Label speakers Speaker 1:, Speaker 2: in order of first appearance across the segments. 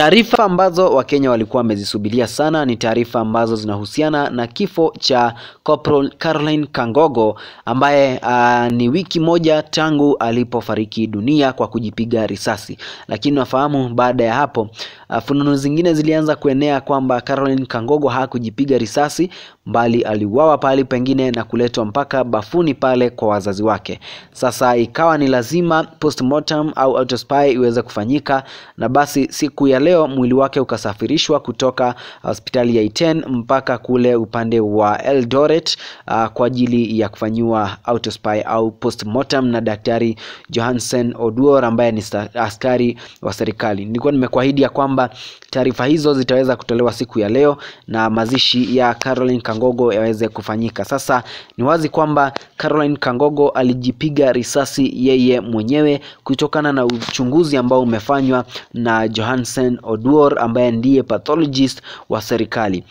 Speaker 1: Taarifa ambazo Wakenya walikuwa wamezisubiria sana ni taarifa ambazo zinahusiana na kifo cha Corporal Caroline Kangogo ambaye uh, ni wiki moja tangu alipofariki dunia kwa kujipiga risasi. Lakini nafahamu baada ya hapo uh, fununu zingine zilianza kuenea kwamba Caroline Kangogo hakujipiga risasi bali aliuawa pale pengine na kuletwa mpaka bafuni pale kwa wazazi wake. Sasa ikawa ni lazima postmortem au autopsy iweze kufanyika na basi siku ya leo mwili wake ukasafirishwa kutoka uh, hospitali ya Iten mpaka kule upande wa Eldoret uh, kwa ajili ya kufanyiwa autopsy au postmortem na daktari Johansen Oduor ambaye ni askari wa serikali. Nilikuwa nimekuahidi ya kwamba taarifa hizo zitaweza kutolewa siku ya leo na mazishi ya Caroline Kangogo yaweze kufanyika. Sasa ni wazi kwamba Caroline Kangogo alijipiga risasi yeye mwenyewe kutokana na uchunguzi ambao umefanywa na Johansen Oduor ambaye ndiye pathologist wa serikali.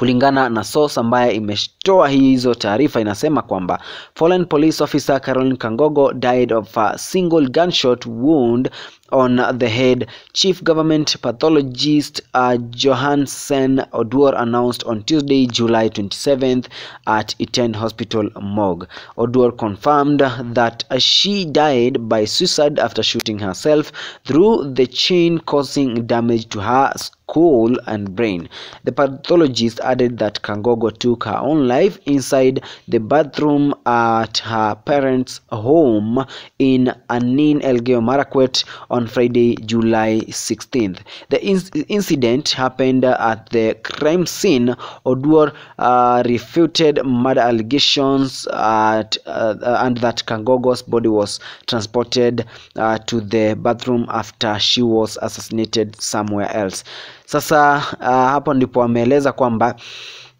Speaker 1: Kulingana na source ambaye imetoa hizo taarifa, inasema kwamba fallen police officer Caroline Kangogo died of a single gunshot wound on the head, Chief Government Pathologist uh, Johansen Oduor announced on Tuesday, July 27th at Iten Hospital morgue. Oduor confirmed that she died by suicide after shooting herself through the chain causing damage to her skull and brain. The pathologist added that Kangogo took her own life inside the bathroom at her parents' home in Anin elgeo Marakwet on Friday, July 16th. The in- incident happened at the crime scene. Oduor uh, refuted murder allegations at, uh, and that Kangogo's body was transported uh, to the bathroom after she was assassinated somewhere else. Sasa uh, hapo ndipo ameeleza kwamba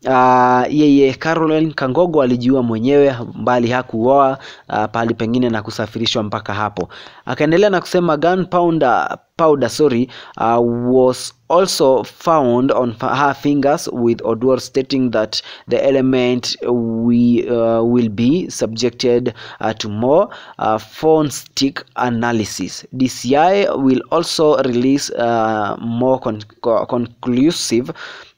Speaker 1: Uh, yeye Caroline Kangogo alijiua mwenyewe mbali hakuoa uh, pahali pengine na kusafirishwa mpaka hapo. Akaendelea na kusema gunpowder powder sorry uh, was also found on her fingers with Odwar stating that the element we uh, will be subjected uh, to more uh, forensic analysis. DCI will also release uh, more con conclusive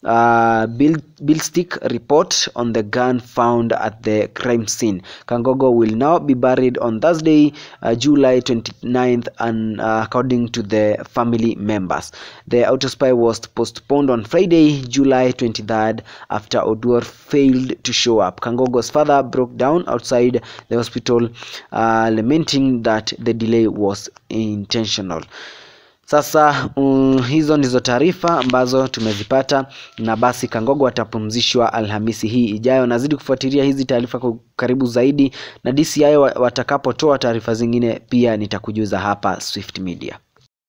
Speaker 1: uh, build, build stick report on the gun found at the crime scene. Kangogo will now be buried on Thursday, uh, July 29th and uh, according to the family members. The autopsy was postponed on Friday, July 23rd, after Oduor failed to show up. Kangogo's father broke down outside the hospital, uh, lamenting that the delay was intentional. Sasa um, hizo ndizo taarifa ambazo tumezipata, na basi Kangogo atapumzishwa Alhamisi hii ijayo. Nazidi kufuatilia hizi taarifa kwa karibu zaidi, na DCI watakapotoa taarifa zingine pia nitakujuza hapa Swift Media.